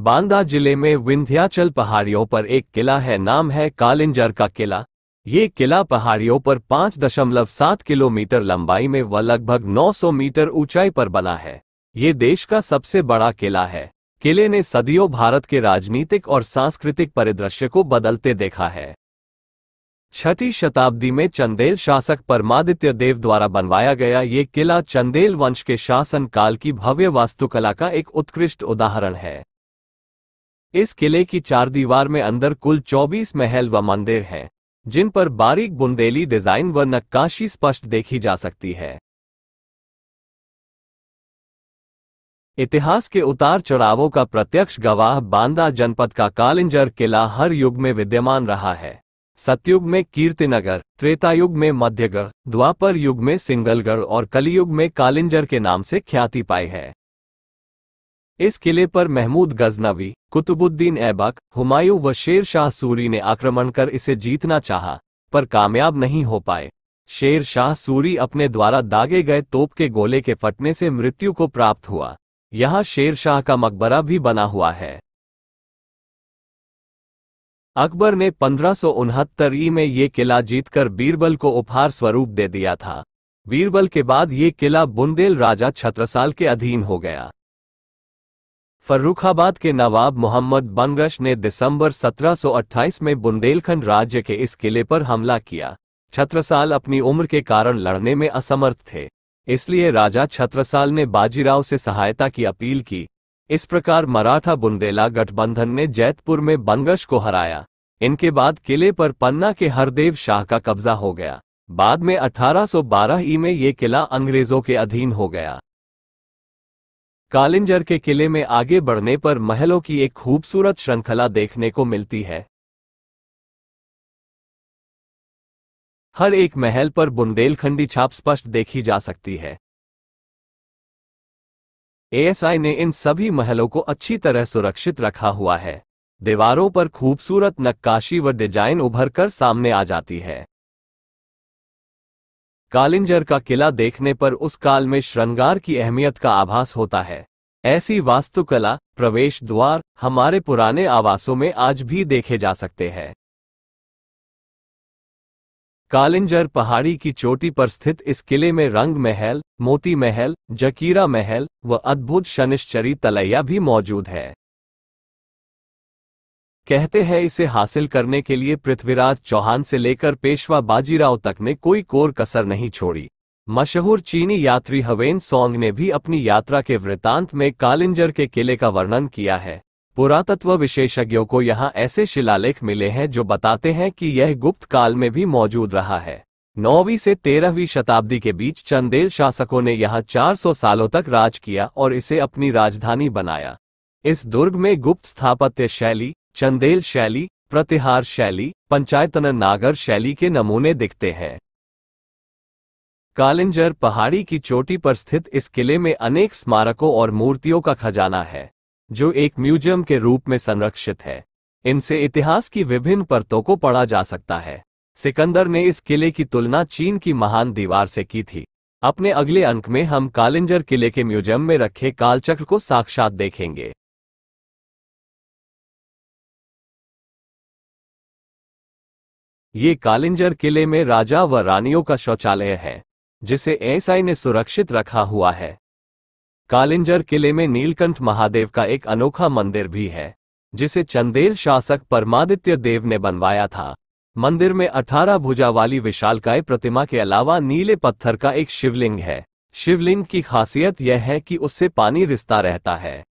बांदा जिले में विंध्याचल पहाड़ियों पर एक किला है नाम है कालिंजर का किला ये किला पहाड़ियों पर 5.7 किलोमीटर लंबाई में व लगभग 900 मीटर ऊंचाई पर बना है ये देश का सबसे बड़ा किला है किले ने सदियों भारत के राजनीतिक और सांस्कृतिक परिदृश्य को बदलते देखा है छठी शताब्दी में चंदेल शासक परमादित्य देव द्वारा बनवाया गया ये किला चंदेल वंश के शासन काल की भव्य वास्तुकला का एक उत्कृष्ट उदाहरण है इस किले की चार दीवार में अंदर कुल 24 महल व मंदिर हैं जिन पर बारीक बुंदेली डिजाइन व नक्काशी स्पष्ट देखी जा सकती है इतिहास के उतार चढ़ावों का प्रत्यक्ष गवाह बांदा जनपद का कालिंजर किला हर युग में विद्यमान रहा है सतयुग में कीर्तिनगर त्रेतायुग में मध्यगढ़ द्वापर युग में सिंगलगढ़ और कलियुग में कालिंजर के नाम से ख्याति पाई है इस किले पर महमूद गजनवी कुतुबुद्दीन ऐबक हुमायूं व शेर शाह सूरी ने आक्रमण कर इसे जीतना चाहा पर कामयाब नहीं हो पाए शेर शाह सूरी अपने द्वारा दागे गए तोप के गोले के फटने से मृत्यु को प्राप्त हुआ यहाँ शेर शाह का मकबरा भी बना हुआ है अकबर ने पंद्रह ई में ये किला जीतकर बीरबल को उपहार स्वरूप दे दिया था बीरबल के बाद ये किला बुंदेल राजा छत्रसाल के अधीन हो गया फर्रुखाबाद के नवाब मोहम्मद बनगश ने दिसंबर 1728 में बुंदेलखंड राज्य के इस किले पर हमला किया छत्रसाल अपनी उम्र के कारण लड़ने में असमर्थ थे इसलिए राजा छत्रसाल ने बाजीराव से सहायता की अपील की इस प्रकार मराठा बुंदेला गठबंधन ने जैतपुर में बनगश को हराया इनके बाद किले पर पन्ना के हरदेव शाह का कब्जा हो गया बाद में 1812 ई में ये किला अंग्रेजों के अधीन हो गया कालिंजर के किले में आगे बढ़ने पर महलों की एक खूबसूरत श्रृंखला देखने को मिलती है हर एक महल पर बुंदेलखंडी छाप स्पष्ट देखी जा सकती है एएसआई ने इन सभी महलों को अच्छी तरह सुरक्षित रखा हुआ है दीवारों पर खूबसूरत नक्काशी व डिजाइन उभर कर सामने आ जाती है कालिंजर का किला देखने पर उस काल में श्रृंगार की अहमियत का आभास होता है ऐसी वास्तुकला प्रवेश द्वार हमारे पुराने आवासों में आज भी देखे जा सकते हैं कालिंजर पहाड़ी की चोटी पर स्थित इस किले में रंग महल मोती महल जकीरा महल व अद्भुत शनिश्चरी तलैया भी मौजूद है कहते हैं इसे हासिल करने के लिए पृथ्वीराज चौहान से लेकर पेशवा बाजीराव तक ने कोई कोर कसर नहीं छोड़ी मशहूर चीनी यात्री हवेन सोंग ने भी अपनी यात्रा के वृतांत में कालिंजर के किले का वर्णन किया है पुरातत्व विशेषज्ञों को यहां ऐसे शिलालेख मिले हैं जो बताते हैं कि यह गुप्त काल में भी मौजूद रहा है नौवीं से तेरहवीं शताब्दी के बीच चंदेल शासकों ने यहां 400 सालों तक राज किया और इसे अपनी राजधानी बनाया इस दुर्ग में गुप्त स्थापत्य शैली चंदेल शैली प्रतिहार शैली पंचायतन नागर शैली के नमूने दिखते हैं कालिंजर पहाड़ी की चोटी पर स्थित इस किले में अनेक स्मारकों और मूर्तियों का खजाना है जो एक म्यूजियम के रूप में संरक्षित है इनसे इतिहास की विभिन्न परतों को पढ़ा जा सकता है सिकंदर ने इस किले की तुलना चीन की महान दीवार से की थी अपने अगले अंक में हम कालिंजर किले के म्यूजियम में रखे कालचक्र को साक्षात देखेंगे ये कालिंजर किले में राजा व रानियों का शौचालय है जिसे एएसआई ने सुरक्षित रखा हुआ है कालिंजर किले में नीलकंठ महादेव का एक अनोखा मंदिर भी है जिसे चंदेल शासक परमादित्य देव ने बनवाया था मंदिर में अठारह भुजा वाली विशालकाय प्रतिमा के अलावा नीले पत्थर का एक शिवलिंग है शिवलिंग की खासियत यह है कि उससे पानी रिश्ता रहता है